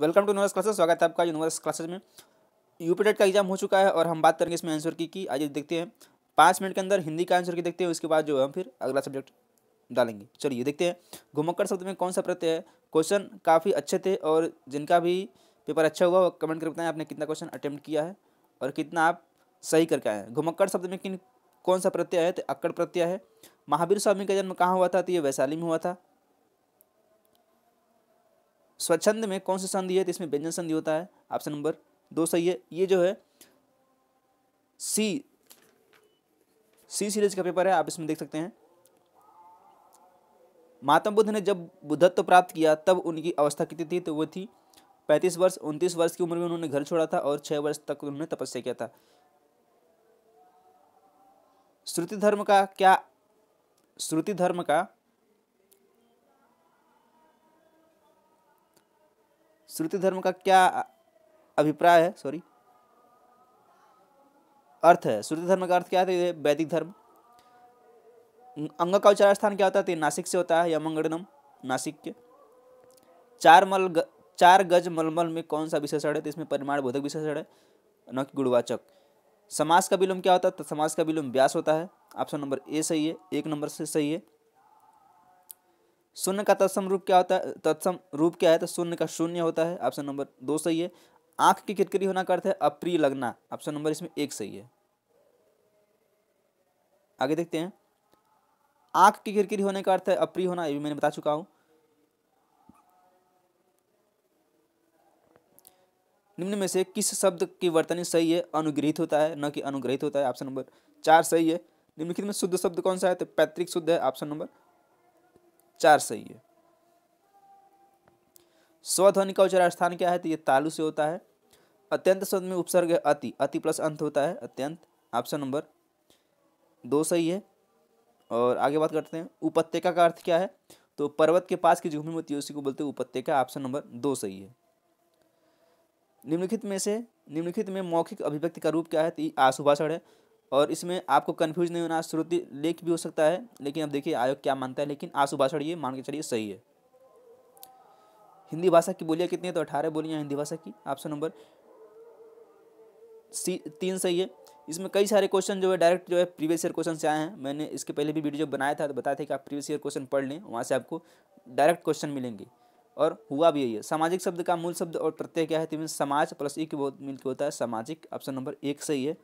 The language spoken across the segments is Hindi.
वेलकम टू यूनिवर्स क्लासेस स्वागत है आपका यूनिवर्स क्लासेस में यूपी का एग्जाम हो चुका है और हम बात करेंगे इसमें आंसर की कि आज देखते हैं पाँच मिनट के अंदर हिंदी का आंसर की देखते हैं उसके बाद जो है हम फिर अगला सब्जेक्ट डालेंगे चलिए देखते हैं घुमक्कड़ शब्द में कौन सा प्रत्यय है क्वेश्चन काफ़ी अच्छे थे और जिनका भी पेपर अच्छा हुआ वो कमेंट कर बताएं आपने कितना क्वेश्चन अटैम्प्ट किया है और कितना आप सही करके आए हैं घुमक्कड़ शब्द में किन कौन सा प्रत्यय है तो अक्कड़ प्रत्यय है महावीर स्वामी का जन्म कहाँ हुआ था तो ये वैशाली में हुआ था स्वच्छंद में कौन सी संधि है तो इसमें व्यंजन संधि होता है ऑप्शन नंबर दो सही है ये जो है सी सी सीरीज का पेपर है आप इसमें देख सकते हैं महात्मा बुद्ध ने जब बुद्धत्व तो प्राप्त किया तब उनकी अवस्था कितनी थी तो वो थी पैंतीस वर्ष उनतीस वर्ष की उम्र में उन्होंने घर छोड़ा था और छह वर्ष तक उन्होंने तपस्या किया था श्रुति धर्म का क्या श्रुति धर्म का श्रुति धर्म का क्या अभिप्राय है सॉरी अर्थ है श्रुति धर्म का अर्थ क्या है वैदिक धर्म अंग का उच्चारण स्थान क्या होता है नासिक से होता है यमंगड़नम नासिक के चार मल ग, चार गज मलमल में कौन सा विशेषण है तो इसमें परिमाण बोधक विशेषण है न कि गुणवाचक समास का विलोम क्या होता है तो समास का विलोम व्यास होता है ऑप्शन नंबर ए सही है एक नंबर से सही है शून्य का तत्सम रूप क्या होता है तत्सम रूप क्या है तो शून्य का शून्य होता है ऑप्शन नंबर दो सही है आंख की किरकिरी होना का अर्थ है अप्रिय लगना ऑप्शन नंबर इसमें एक सही है आगे देखते हैं आंख की किरकिरी होने का अर्थ है अप्रिय होना ये भी मैंने बता चुका हूं निम्न में से किस शब्द की वर्तनी सही है अनुग्रहित होता है न कि अनुग्रहित होता है ऑप्शन नंबर चार सही है निम्नलिखित में शुद्ध शब्द कौन सा है तो पैतृक शुद्ध है ऑप्शन नंबर चार सही है स्वध्वनि का उच्चारण स्थान क्या है तो ये तालु से होता है अत्यंत शब्द में उपसर्ग है अति अति प्लस अंत होता है अत्यंत ऑप्शन नंबर दो सही है और आगे बात करते हैं उपत्यका का अर्थ क्या है तो पर्वत के पास की जो भूमि होती है उसी को बोलते हैं उपत्यका ऑप्शन नंबर दो सही है निम्नलिखित में से निम्नलिखित में मौखिक अभिव्यक्ति का रूप क्या है तो आसुभाषण है और इसमें आपको कन्फ्यूज नहीं होना श्रुति लेख भी हो सकता है लेकिन अब देखिए आयोग क्या मानता है लेकिन आंसू भाषण ये मान के चलिए सही है हिंदी भाषा की बोलियाँ कितनी है तो अठारह बोलियाँ हिंदी भाषा की ऑप्शन नंबर सी तीन सही है इसमें कई सारे क्वेश्चन जो है डायरेक्ट जो है प्रीवियस ईयर क्वेश्चन से आए हैं मैंने इसके पहले भी वीडियो बनाया था तो बताया था कि आप प्रीवियस ईयर क्वेश्चन पढ़ लें वहाँ से आपको डायरेक्ट क्वेश्चन मिलेंगे और हुआ भी यही है सामाजिक शब्द का मूल शब्द और प्रत्यय क्या है तो समाज प्लस ई के बहुत मिलकर होता है सामाजिक ऑप्शन नंबर एक सही है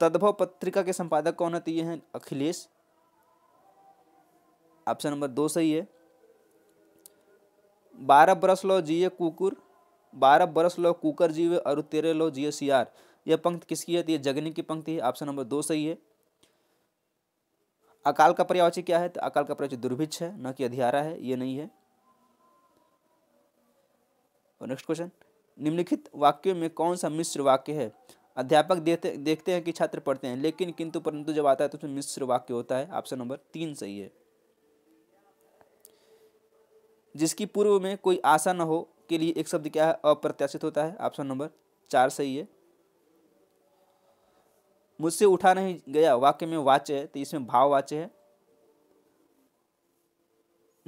तद्भव पत्रिका के संपादक कौन होते हैं अखिलेश ऑप्शन नंबर दो सही है बारह बरस लो जिये कुकुर बारह बरस लो कुकर जीवे और तेरे लो जिये सियार यह पंक्ति किसकी है तो जगनी की पंक्ति है ऑप्शन नंबर दो सही है अकाल का पर्यावची क्या है तो अकाल का पर्यावची दुर्भिक्ष है न कि अधियारा है यह नहीं है और नेक्स्ट क्वेश्चन निम्नलिखित वाक्यों में कौन सा मिश्र वाक्य है अध्यापक देखते देखते हैं कि छात्र पढ़ते हैं लेकिन किंतु परंतु जब आता है तो उसमें मिश्र वाक्य होता है ऑप्शन नंबर तीन सही है जिसकी पूर्व में कोई आशा न हो के लिए एक शब्द क्या है अप्रत्याशित होता है ऑप्शन नंबर चार सही है मुझसे उठा नहीं गया वाक्य में वाच्य है तो इसमें भाव वाच्य है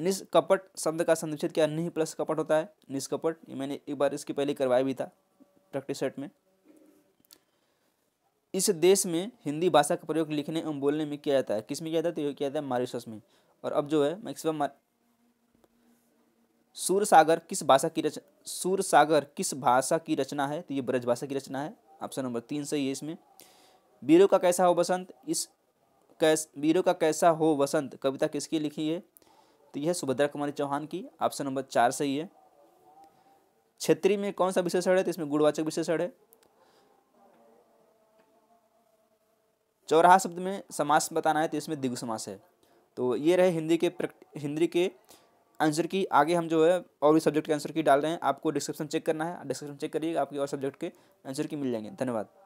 निष्कपट शब्द का संदर्भित क्या निः प्लस कपट होता है निष्कपट मैंने एक बार इसके पहले करवाया भी था प्रैक्टिस सेट में इस देश में हिंदी भाषा का प्रयोग लिखने एवं बोलने में किया जाता है किस में किया जाता है तो किया जाता है मारिशस में और अब जो है मैक्सिमम सूर सागर किस भाषा की रच सूर सागर किस भाषा की रचना है तो ये ब्रज भाषा की रचना है ऑप्शन नंबर तीन सही है इसमें बीरो का कैसा हो बसंत इस कैस वीरों का कैसा हो वसंत कविता किसकी लिखी है तो यह सुभद्रा कुमारी चौहान की ऑप्शन नंबर चार सही है क्षेत्रीय में कौन सा विशेषण है तो इसमें गुणवाचक विशेषण है चौराहा शब्द में समास बताना है तो इसमें दिग्व समास है तो ये रहे हिंदी के हिंदी के आंसर की आगे हम जो है और भी सब्जेक्ट के आंसर की डाल रहे हैं आपको डिस्क्रिप्शन चेक करना है डिस्क्रिप्शन चेक करिएगा आपके और सब्जेक्ट के आंसर की मिल जाएंगे धन्यवाद